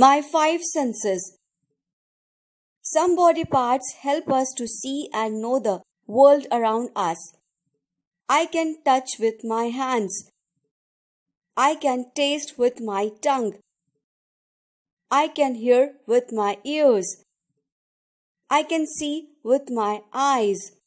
My five senses. Some body parts help us to see and know the world around us. I can touch with my hands. I can taste with my tongue. I can hear with my ears. I can see with my eyes.